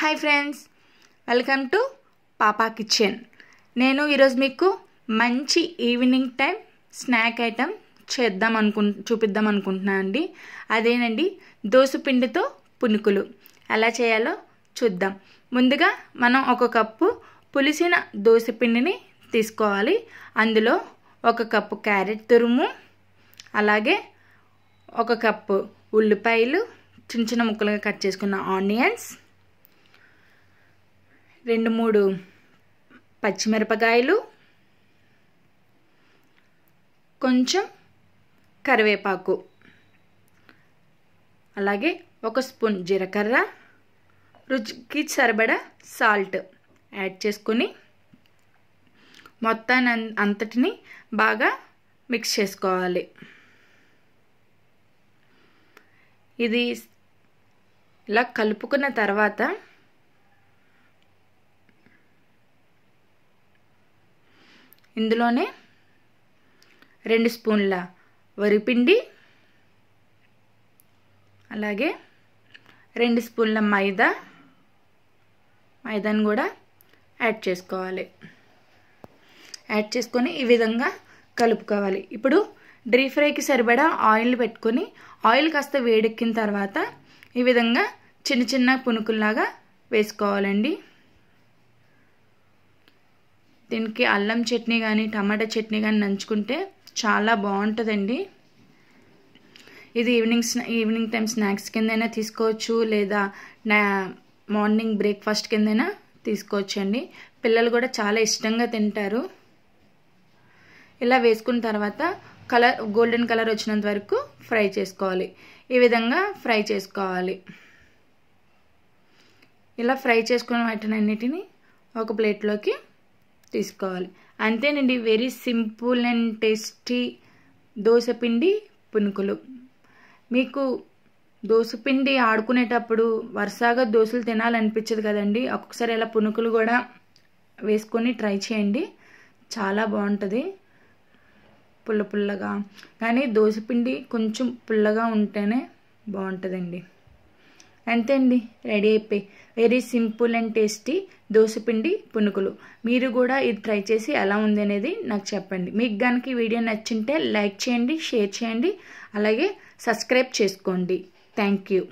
hi friends welcome to papa kitchen నేను ఈరోజు మీకు మంచి ఈవినింగ్ టైం స్నాక్ ఐటెం చేద్దాం అనుకు చూపిద్దాం అనుకుంటున్నాను అండి అదేనండి దోసపిండితో పునుకులు ఎలా చేయాలో చూద్దాం ముందుగా మనం ఒక కప్పు పులిసిన దోసపిండిని తీసుకోవాలి అందులో ఒక కప్పు క్యారెట్ తురుము అలాగే ఒక కప్పు ఉల్లిపాయలు చిన్న చిన్న ముక్కలుగా కట్ చేసుకున్న ఆనియన్స్ రెండు మూడు పచ్చిమిరపకాయలు కొంచెం కరివేపాకు అలాగే ఒక స్పూన్ జీలకర్ర రుచికి సరిపడా సాల్ట్ యాడ్ చేసుకొని మొత్తాన్ని అంతటిని బాగా మిక్స్ చేసుకోవాలి ఇది ఇలా కలుపుకున్న తర్వాత ఇందులోనే రెండు స్పూన్ల వరిపిండి అలాగే రెండు స్పూన్ల మైదా మైదాను కూడా యాడ్ చేసుకోవాలి యాడ్ చేసుకొని ఈ విధంగా కలుపుకోవాలి ఇప్పుడు డ్రీ ఫ్రైకి సరిపడా ఆయిల్ పెట్టుకొని ఆయిల్ కాస్త వేడెక్కిన తర్వాత ఈ విధంగా చిన్న చిన్న పునుకుల్లాగా వేసుకోవాలండి దీనికి అల్లం చట్నీ కానీ టమాటా చట్నీ కానీ నంచుకుంటే చాలా బాగుంటుందండి ఇది ఈవినింగ్ ఈవినింగ్ టైం స్నాక్స్ కిందైనా తీసుకోవచ్చు లేదా మార్నింగ్ బ్రేక్ఫాస్ట్ కిందైనా తీసుకోవచ్చండి పిల్లలు కూడా చాలా ఇష్టంగా తింటారు ఇలా వేసుకున్న తర్వాత కలర్ గోల్డెన్ కలర్ వచ్చినంత వరకు ఫ్రై చేసుకోవాలి ఈ విధంగా ఫ్రై చేసుకోవాలి ఇలా ఫ్రై చేసుకున్న వాటినన్నిటిని ఒక ప్లేట్లోకి తీసుకోవాలి అంతేనండి వెరీ సింపుల్ అండ్ టేస్టీ దోశపిండి పునుకులు మీకు దోశపిండి ఆడుకునేటప్పుడు వరుసగా దోశలు తినాలనిపించదు కదండి ఒక్కొక్కసారి ఇలా పునుకులు కూడా వేసుకొని ట్రై చేయండి చాలా బాగుంటుంది పుల్ల పుల్లగా కానీ దోశపిండి కొంచెం పుల్లగా ఉంటేనే బాగుంటుందండి అంతే అండి రెడీ అయిపోయి వెరీ సింపుల్ అండ్ టేస్టీ దోశపిండి పునుకులు మీరు కూడా ఇది ట్రై చేసి ఎలా ఉంది అనేది నాకు చెప్పండి మీకు కనుక వీడియో నచ్చింటే లైక్ చేయండి షేర్ చేయండి అలాగే సబ్స్క్రైబ్ చేసుకోండి థ్యాంక్ యూ